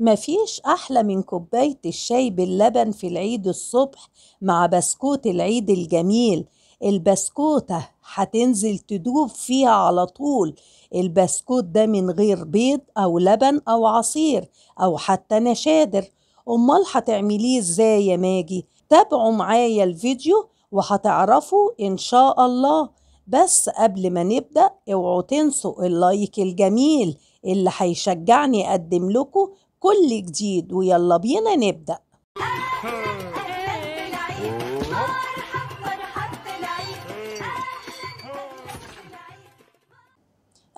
مفيش أحلى من كوباية الشاي باللبن في العيد الصبح مع بسكوت العيد الجميل البسكوتة هتنزل تدوب فيها على طول البسكوت ده من غير بيض أو لبن أو عصير أو حتى نشادر أمال هتعمليه إزاي يا ماجي؟ تابعوا معايا الفيديو وهتعرفوا إن شاء الله بس قبل ما نبدأ اوعوا تنسوا اللايك الجميل اللي هيشجعني أقدم لكم كل جديد ويلا بينا نبدأ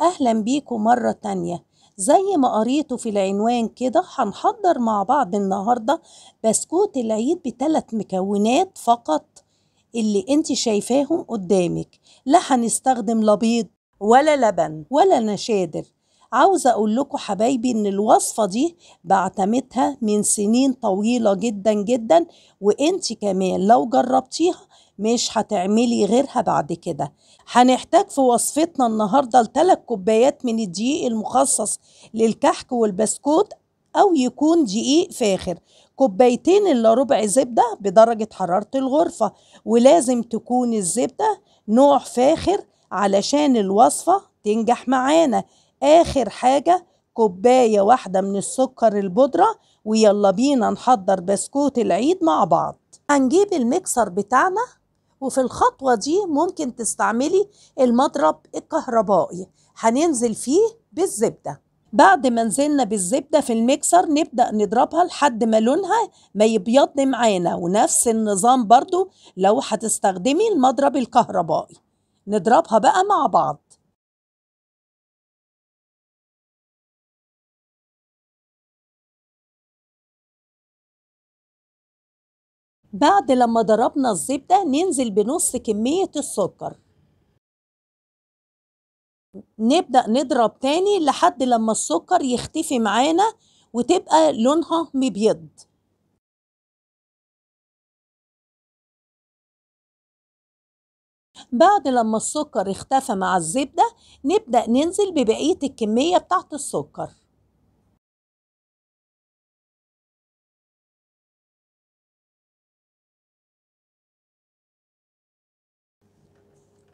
أهلا بيكم مرة تانية زي ما قريتوا في العنوان كده هنحضر مع بعض النهاردة بسكوت العيد بثلاث مكونات فقط اللي انت شايفاهم قدامك لا هنستخدم لا بيض ولا لبن ولا نشادر عاوزة أقول لكم حبايبي إن الوصفة دي بعتمدها من سنين طويلة جدا جدا وإنت كمان لو جربتيها مش هتعملي غيرها بعد كده هنحتاج في وصفتنا النهاردة لتلات كوبايات من الدقيق المخصص للكحك والبسكوت أو يكون دقيق فاخر كوبايتين إلا ربع زبدة بدرجة حرارة الغرفة ولازم تكون الزبدة نوع فاخر علشان الوصفة تنجح معانا اخر حاجة كوباية واحدة من السكر البودرة ويلا بينا نحضر بسكوت العيد مع بعض هنجيب المكسر بتاعنا وفي الخطوة دي ممكن تستعملي المضرب الكهربائي هننزل فيه بالزبدة بعد ما نزلنا بالزبدة في المكسر نبدأ نضربها لحد ما لونها ما يبيض معانا ونفس النظام برضو لو هتستخدمي المضرب الكهربائي نضربها بقى مع بعض بعد لما ضربنا الزبدة ننزل بنص كمية السكر نبدأ نضرب تاني لحد لما السكر يختفي معانا وتبقى لونها مبيض بعد لما السكر اختفى مع الزبدة نبدأ ننزل ببقية الكمية بتاعت السكر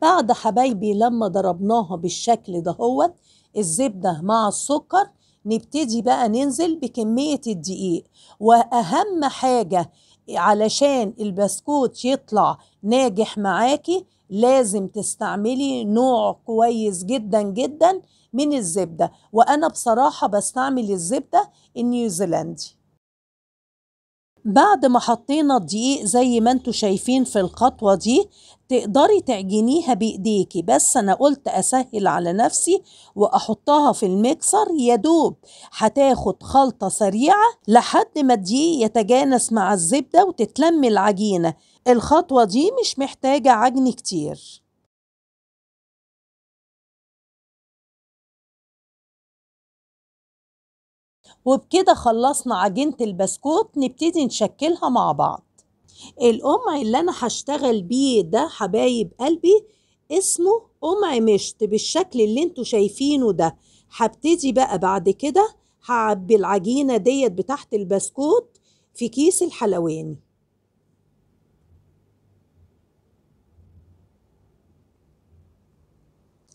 بعد حبايبي لما ضربناها بالشكل هو الزبدة مع السكر نبتدي بقى ننزل بكمية الدقيق وأهم حاجة علشان البسكوت يطلع ناجح معاكي لازم تستعملي نوع كويس جدا جدا من الزبدة وأنا بصراحة بستعمل الزبدة النيوزيلندي بعد ما حطينا الدقيق زي ما انتوا شايفين في الخطوة دي تقدري تعجنيها بايديكي بس انا قلت اسهل على نفسي واحطها في الميكسر يا دوب هتاخد خلطة سريعة لحد ما الدقيق يتجانس مع الزبدة وتتلم العجينة الخطوة دي مش محتاجة عجن كتير وبكده خلصنا عجينة البسكوت نبتدي نشكلها مع بعض القمع اللي أنا هشتغل بيه ده حبايب قلبي اسمه قمع مشط بالشكل اللي انتوا شايفينه ده هبتدي بقى بعد كده هعبي العجينة ديت بتاعت البسكوت في كيس الحلواني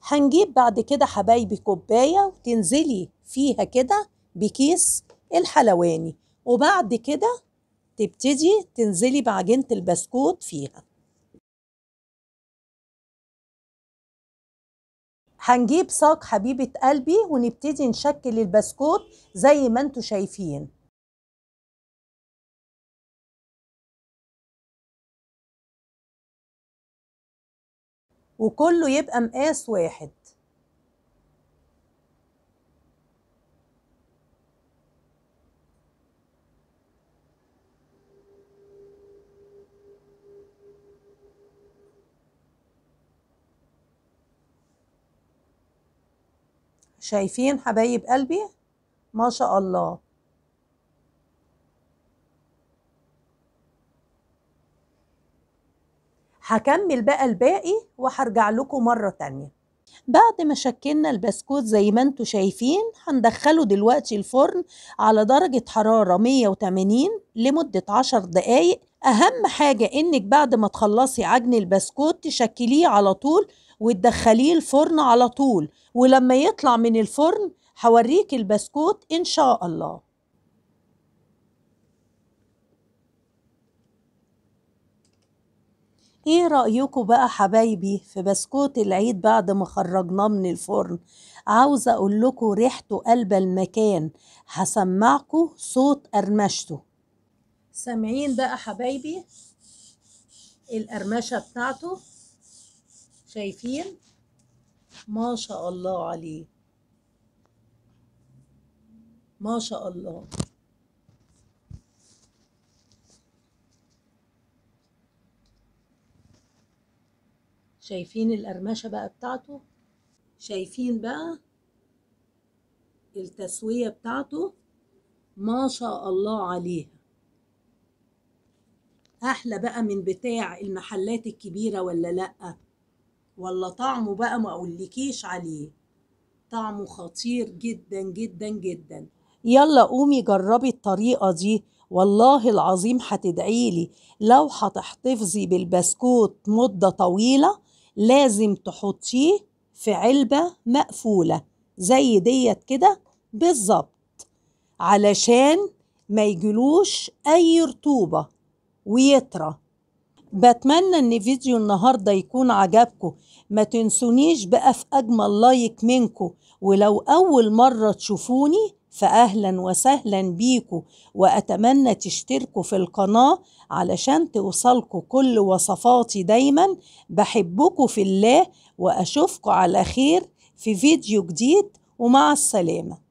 هنجيب بعد كده حبايبي كوباية وتنزلي فيها كده بكيس الحلواني وبعد كده تبتدي تنزلي بعجينة البسكوت فيها هنجيب ساق حبيبة قلبي ونبتدي نشكل البسكوت زي ما انتوا شايفين وكله يبقى مقاس واحد شايفين حبايب قلبي ما شاء الله هكمل بقى الباقي وهرجع لكم مرة تانية بعد ما شكلنا البسكوت زي ما انتوا شايفين هندخله دلوقتي الفرن على درجة حرارة 180 لمدة 10 دقايق أهم حاجة إنك بعد ما تخلصي عجن البسكوت تشكليه على طول وتدخليه الفرن على طول ولما يطلع من الفرن هوريك البسكوت إن شاء الله ايه رأيكم بقى حبايبي في بسكوت العيد بعد ما خرجناه من الفرن عاوزة اقول لكم ريحته قلب المكان هسمعكم صوت قرمشته سامعين بقى حبايبي القرمشة بتاعته شايفين ما شاء الله عليه ما شاء الله شايفين القرمشة بقى بتاعته شايفين بقى التسوية بتاعته ما شاء الله عليها احلى بقى من بتاع المحلات الكبيرة ولا لأ ولا طعمه بقى ما اقولكيش عليه طعمه خطير جدا جدا جدا يلا قومي جربي الطريقة دي والله العظيم هتدعيلي لو هتحتفظي بالبسكوت مدة طويلة لازم تحطيه في علبة مقفولة زي ديت كده بالظبط علشان ما يجلوش أي رطوبة ويطرى بتمنى ان فيديو النهارده يكون عجبكم ما تنسونيش بقى في اجمل لايك منكم ولو اول مره تشوفوني فأهلا وسهلا بيكوا وأتمنى تشتركوا في القناة علشان توصلكوا كل وصفاتي دايما بحبكوا في الله وأشوفكوا على خير في فيديو جديد ومع السلامة